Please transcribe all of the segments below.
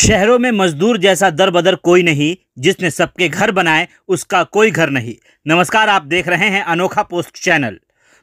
शहरों में मजदूर जैसा दर बदर कोई नहीं जिसने सबके घर बनाए उसका कोई घर नहीं नमस्कार आप देख रहे हैं अनोखा पोस्ट चैनल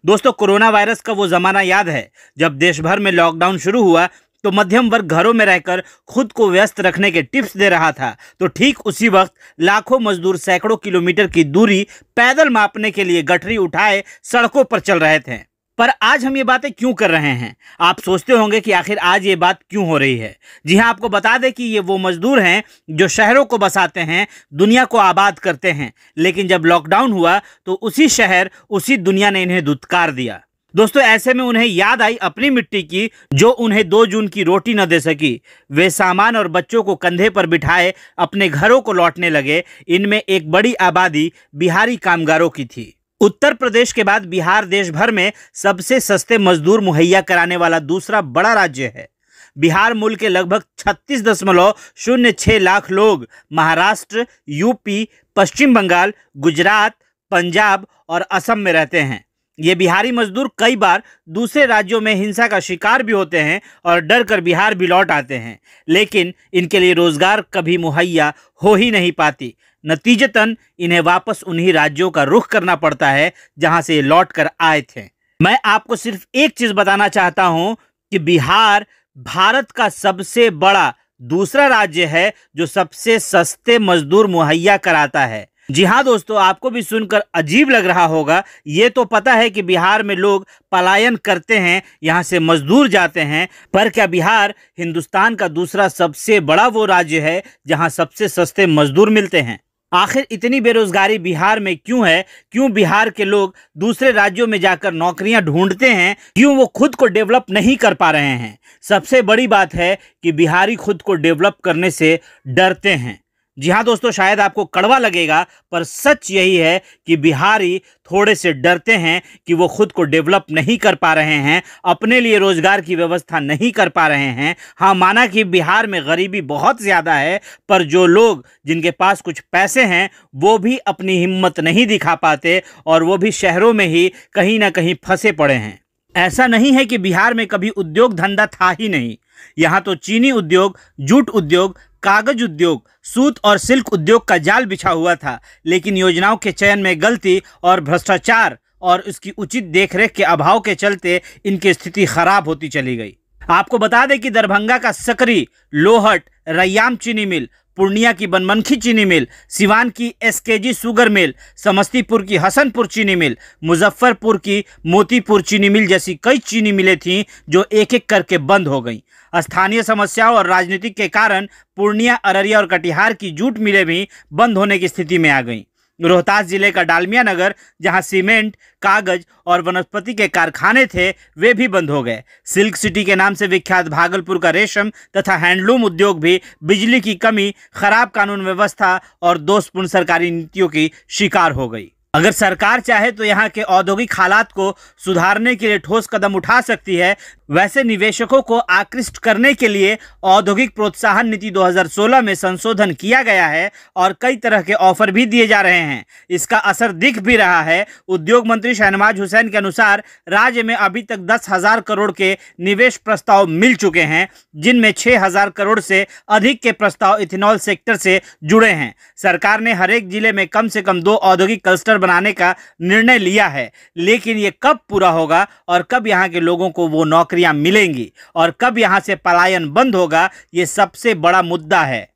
दोस्तों कोरोना वायरस का वो ज़माना याद है जब देश भर में लॉकडाउन शुरू हुआ तो मध्यम वर्ग घरों में रहकर खुद को व्यस्त रखने के टिप्स दे रहा था तो ठीक उसी वक्त लाखों मजदूर सैकड़ों किलोमीटर की दूरी पैदल मापने के लिए गठरी उठाए सड़कों पर चल रहे थे पर आज हम ये बातें क्यों कर रहे हैं आप सोचते होंगे कि आखिर आज ये बात क्यों हो रही है जी हाँ आपको बता दें कि ये वो मजदूर हैं जो शहरों को बसाते हैं दुनिया को आबाद करते हैं लेकिन जब लॉकडाउन हुआ तो उसी शहर उसी दुनिया ने इन्हें दुत्कार दिया दोस्तों ऐसे में उन्हें याद आई अपनी मिट्टी की जो उन्हें दो जून की रोटी न दे सकी वे सामान और बच्चों को कंधे पर बिठाए अपने घरों को लौटने लगे इनमें एक बड़ी आबादी बिहारी कामगारों की थी उत्तर प्रदेश के बाद बिहार देश भर में सबसे सस्ते मजदूर मुहैया कराने वाला दूसरा बड़ा राज्य है बिहार मूल के लगभग छत्तीस दशमलव शून्य छः लाख लोग महाराष्ट्र यूपी पश्चिम बंगाल गुजरात पंजाब और असम में रहते हैं ये बिहारी मजदूर कई बार दूसरे राज्यों में हिंसा का शिकार भी होते हैं और डर कर बिहार भी लौट आते हैं लेकिन इनके लिए रोज़गार कभी मुहैया हो ही नहीं पाती नतीजतन इन्हें वापस उन्हीं राज्यों का रुख करना पड़ता है जहां से लौट कर आए थे मैं आपको सिर्फ एक चीज़ बताना चाहता हूं कि बिहार भारत का सबसे बड़ा दूसरा राज्य है जो सबसे सस्ते मजदूर मुहैया कराता है जी हाँ दोस्तों आपको भी सुनकर अजीब लग रहा होगा ये तो पता है कि बिहार में लोग पलायन करते हैं यहाँ से मजदूर जाते हैं पर क्या बिहार हिंदुस्तान का दूसरा सबसे बड़ा वो राज्य है जहाँ सबसे सस्ते मजदूर मिलते हैं आखिर इतनी बेरोजगारी बिहार में क्यों है क्यों बिहार के लोग दूसरे राज्यों में जाकर नौकरियां ढूंढते हैं क्यों वो खुद को डेवलप नहीं कर पा रहे हैं सबसे बड़ी बात है कि बिहारी खुद को डेवलप करने से डरते हैं जी हाँ दोस्तों शायद आपको कड़वा लगेगा पर सच यही है कि बिहारी थोड़े से डरते हैं कि वो खुद को डेवलप नहीं कर पा रहे हैं अपने लिए रोजगार की व्यवस्था नहीं कर पा रहे हैं हाँ माना कि बिहार में गरीबी बहुत ज़्यादा है पर जो लोग जिनके पास कुछ पैसे हैं वो भी अपनी हिम्मत नहीं दिखा पाते और वो भी शहरों में ही कहीं ना कहीं फंसे पड़े हैं ऐसा नहीं है कि बिहार में कभी उद्योग धंधा था ही नहीं यहाँ तो चीनी उद्योग जूट उद्योग कागज उद्योग सूत और सिल्क उद्योग का जाल बिछा हुआ था लेकिन योजनाओं के चयन में गलती और भ्रष्टाचार और उसकी उचित देखरेख के अभाव के चलते इनकी स्थिति खराब होती चली गई आपको बता दें कि दरभंगा का सकरी लोहट रैयाम चीनी मिल पूर्णिया की बनमनखी चीनी मिल सिवान की एसकेजी सुगर मिल समस्तीपुर की हसनपुर चीनी मिल मुजफ्फरपुर की मोतीपुर चीनी मिल जैसी कई चीनी मिलें थीं जो एक एक करके बंद हो गईं स्थानीय समस्याओं और राजनीति के कारण पूर्णिया अररिया और कटिहार की जूट मिलें भी बंद होने की स्थिति में आ गईं रोहतास जिले का डालमिया नगर जहां सीमेंट कागज और वनस्पति के कारखाने थे वे भी बंद हो गए सिल्क सिटी के नाम से विख्यात भागलपुर का रेशम तथा हैंडलूम उद्योग भी बिजली की कमी खराब कानून व्यवस्था और दोषपूर्ण सरकारी नीतियों की शिकार हो गई अगर सरकार चाहे तो यहाँ के औद्योगिक हालात को सुधारने के लिए ठोस कदम उठा सकती है वैसे निवेशकों को आकृष्ट करने के लिए औद्योगिक प्रोत्साहन नीति 2016 में संशोधन किया गया है और कई तरह के ऑफर भी दिए जा रहे हैं इसका असर दिख भी रहा है उद्योग मंत्री शहनवाज हुसैन के अनुसार राज्य में अभी तक दस हजार करोड़ के निवेश प्रस्ताव मिल चुके हैं जिनमें छः हजार करोड़ से अधिक के प्रस्ताव इथेनॉल सेक्टर से जुड़े हैं सरकार ने हरेक जिले में कम से कम दो औद्योगिक क्लस्टर बनाने का निर्णय लिया है लेकिन ये कब पूरा होगा और कब यहाँ के लोगों को वो नौकरी नौकरियां मिलेंगी और कब यहां से पलायन बंद होगा ये सबसे बड़ा मुद्दा है